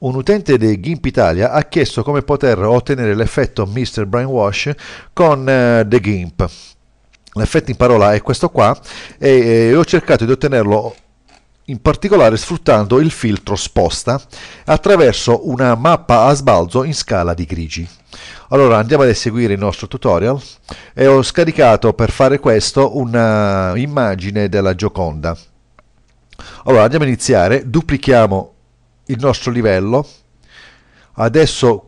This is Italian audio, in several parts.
Un utente di Gimp Italia ha chiesto come poter ottenere l'effetto Mr. Brainwash con eh, The Gimp. L'effetto in parola è questo qua e eh, ho cercato di ottenerlo in particolare sfruttando il filtro sposta attraverso una mappa a sbalzo in scala di grigi. Allora andiamo ad eseguire il nostro tutorial e ho scaricato per fare questo un'immagine della Gioconda. Allora andiamo a iniziare, duplichiamo il nostro livello. Adesso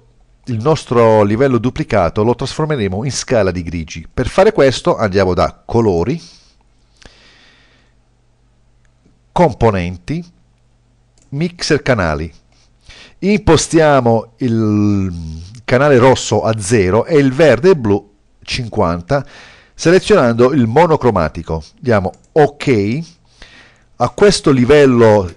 il nostro livello duplicato lo trasformeremo in scala di grigi. Per fare questo andiamo da colori, componenti, mixer canali. Impostiamo il canale rosso a 0 e il verde e blu 50 selezionando il monocromatico. Diamo ok. A questo livello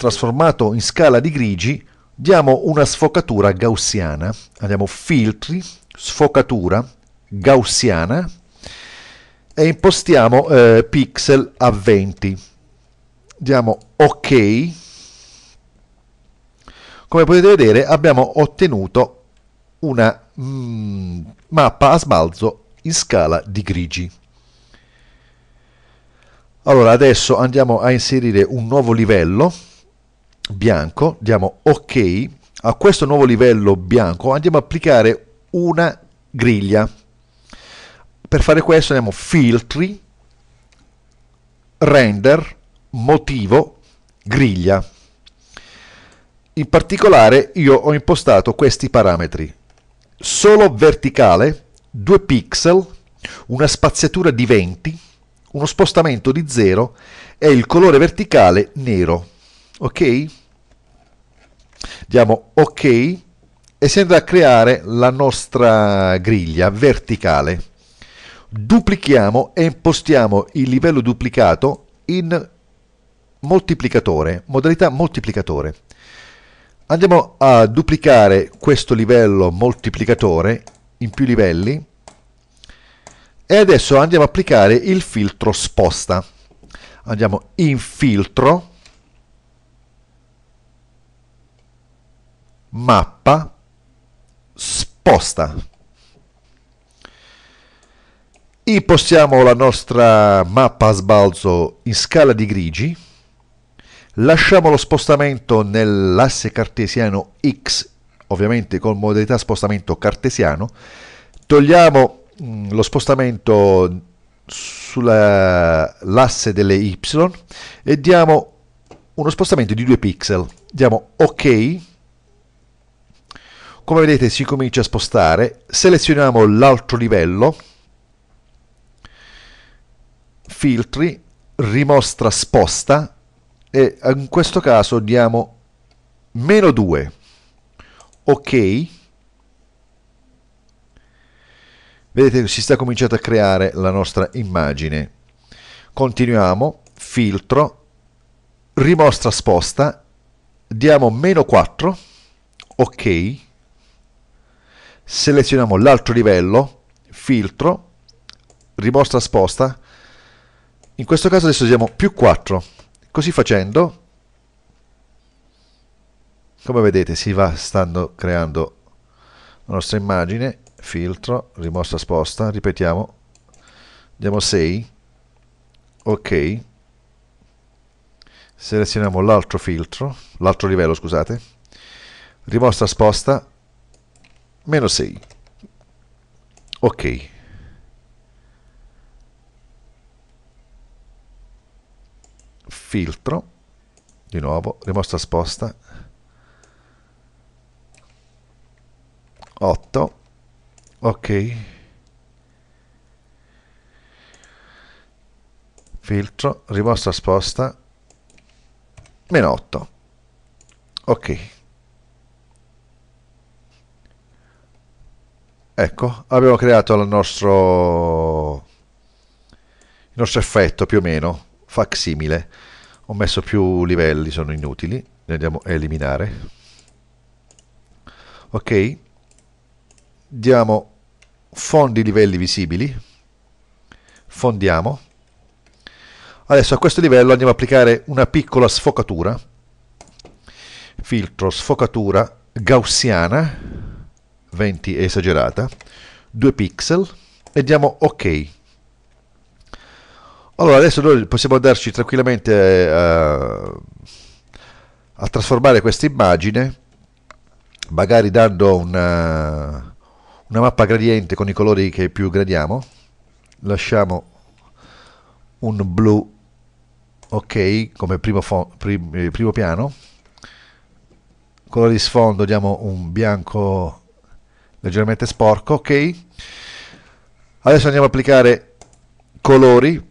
trasformato in scala di grigi, diamo una sfocatura gaussiana. Andiamo filtri, sfocatura, gaussiana e impostiamo eh, pixel a 20. Diamo ok. Come potete vedere abbiamo ottenuto una mm, mappa a sbalzo in scala di grigi. Allora adesso andiamo a inserire un nuovo livello bianco, diamo ok, a questo nuovo livello bianco andiamo a applicare una griglia. Per fare questo andiamo filtri, render, motivo, griglia. In particolare io ho impostato questi parametri. Solo verticale, 2 pixel, una spaziatura di 20, uno spostamento di 0 e il colore verticale nero. Ok? diamo ok e si andrà a creare la nostra griglia verticale duplichiamo e impostiamo il livello duplicato in moltiplicatore modalità moltiplicatore andiamo a duplicare questo livello moltiplicatore in più livelli e adesso andiamo a applicare il filtro sposta andiamo in filtro mappa sposta impostiamo la nostra mappa a sbalzo in scala di grigi lasciamo lo spostamento nell'asse cartesiano x ovviamente con modalità spostamento cartesiano togliamo mm, lo spostamento sull'asse delle y e diamo uno spostamento di 2 pixel diamo ok come vedete si comincia a spostare selezioniamo l'altro livello filtri rimostra sposta e eh, in questo caso diamo meno 2 ok vedete si sta cominciando a creare la nostra immagine continuiamo filtro rimostra sposta diamo meno 4 ok selezioniamo l'altro livello, filtro, rimostra sposta, in questo caso adesso usiamo più 4, così facendo, come vedete si va stando creando la nostra immagine, filtro, rimostra sposta, ripetiamo, diamo 6, ok, selezioniamo l'altro filtro, l'altro livello scusate, rimostra sposta, meno 6 ok filtro di nuovo rimossa sposta 8 ok filtro rimossa sposta meno 8 ok ecco abbiamo creato il nostro, il nostro effetto più o meno facsimile ho messo più livelli sono inutili li andiamo a eliminare ok diamo fondi livelli visibili fondiamo adesso a questo livello andiamo a applicare una piccola sfocatura filtro sfocatura gaussiana 20 è esagerata, 2 pixel e diamo ok. Allora adesso noi possiamo andarci tranquillamente a, eh, a trasformare questa immagine, magari dando una, eh, una mappa gradiente con i colori che più gradiamo. Lasciamo un blu ok come primo, prim primo piano colore di sfondo diamo un bianco leggermente sporco, ok? Adesso andiamo a applicare colori,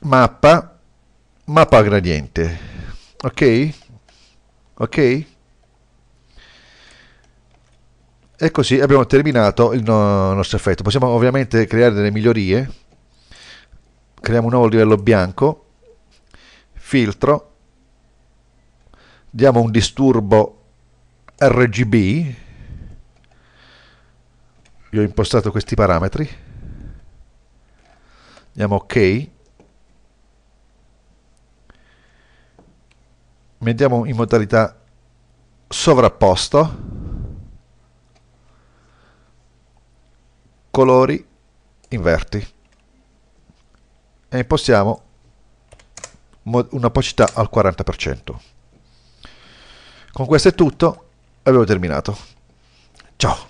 mappa, mappa gradiente, ok? Ok? E così abbiamo terminato il no nostro effetto. Possiamo ovviamente creare delle migliorie. Creiamo un nuovo livello bianco, filtro, diamo un disturbo RGB, io ho impostato questi parametri, andiamo ok, mettiamo in modalità sovrapposto, colori inverti e impostiamo una opacità al 40%. Con questo è tutto avevo terminato. Ciao!